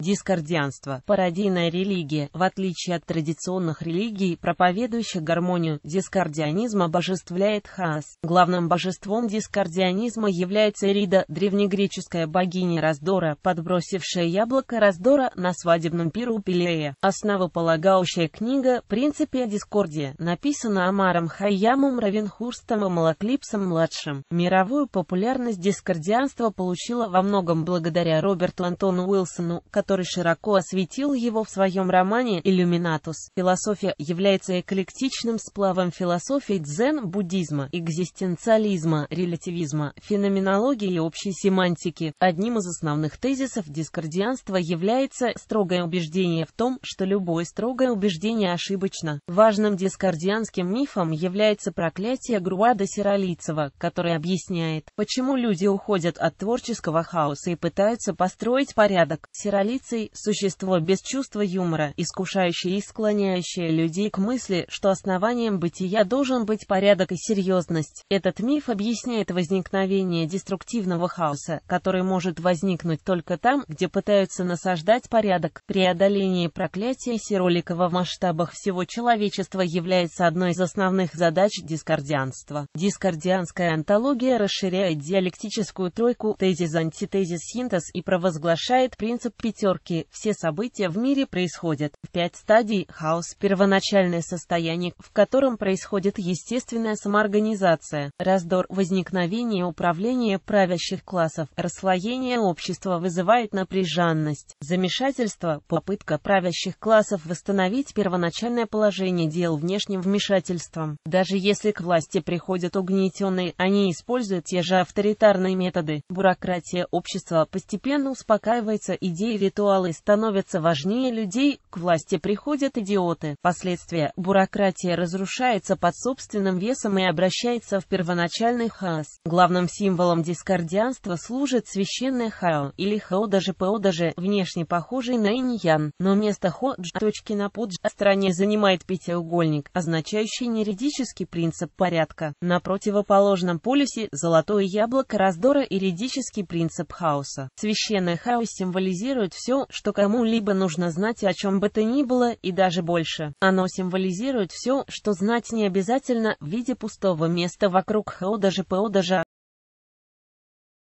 Дискордианство – пародийная религия, в отличие от традиционных религий, проповедующих гармонию, дискордианизм обожествляет хаос. Главным божеством дискордианизма является Эрида, древнегреческая богиня раздора, подбросившая яблоко раздора на свадебном пиру Пелея. Основополагающая книга «Принципе дискордия» написана Амаром Хайямом Равенхурстом и Малаклипсом-младшим. Мировую популярность дискордианства получила во многом благодаря Роберту Антону Уилсону, который который широко осветил его в своем романе «Иллюминатус». Философия является эклектичным сплавом философий дзен, буддизма, экзистенциализма, релятивизма, феноменологии и общей семантики. Одним из основных тезисов дискордианства является строгое убеждение в том, что любое строгое убеждение ошибочно. Важным дискордианским мифом является проклятие Груада Сиролицева, который объясняет, почему люди уходят от творческого хаоса и пытаются построить порядок. Сиролицев Лейций – существо без чувства юмора, искушающее и склоняющее людей к мысли, что основанием бытия должен быть порядок и серьезность. Этот миф объясняет возникновение деструктивного хаоса, который может возникнуть только там, где пытаются насаждать порядок. Преодоление проклятия Сироликова в масштабах всего человечества является одной из основных задач дискордианства. Дискордианская антология расширяет диалектическую тройку тезис-антитезис-синтез и провозглашает принцип пятерки пятерки. Все события в мире происходят в пять стадий. Хаос – первоначальное состояние, в котором происходит естественная самоорганизация, раздор, возникновение управления правящих классов, расслоение общества вызывает напряженность, замешательство, попытка правящих классов восстановить первоначальное положение дел внешним вмешательством. Даже если к власти приходят угнетенные, они используют те же авторитарные методы. Бюрократия общества постепенно успокаивается идеей ритуала интеллектуалы становятся важнее людей, к власти приходят идиоты. Последствия бюрократия разрушается под собственным весом и обращается в первоначальный хаос. Главным символом дискордианства служит священный хао, или хао даже по даже, внешне похожий на иньян, но вместо ходж точки на подж а стране занимает пятиугольник, означающий нередический принцип порядка. На противоположном полюсе золотое яблоко раздора и редический принцип хаоса. Священный хаос символизирует все, что кому-либо нужно знать о чем бы то ни было, и даже больше. Оно символизирует все, что знать не обязательно, в виде пустого места вокруг ХО же ПО даже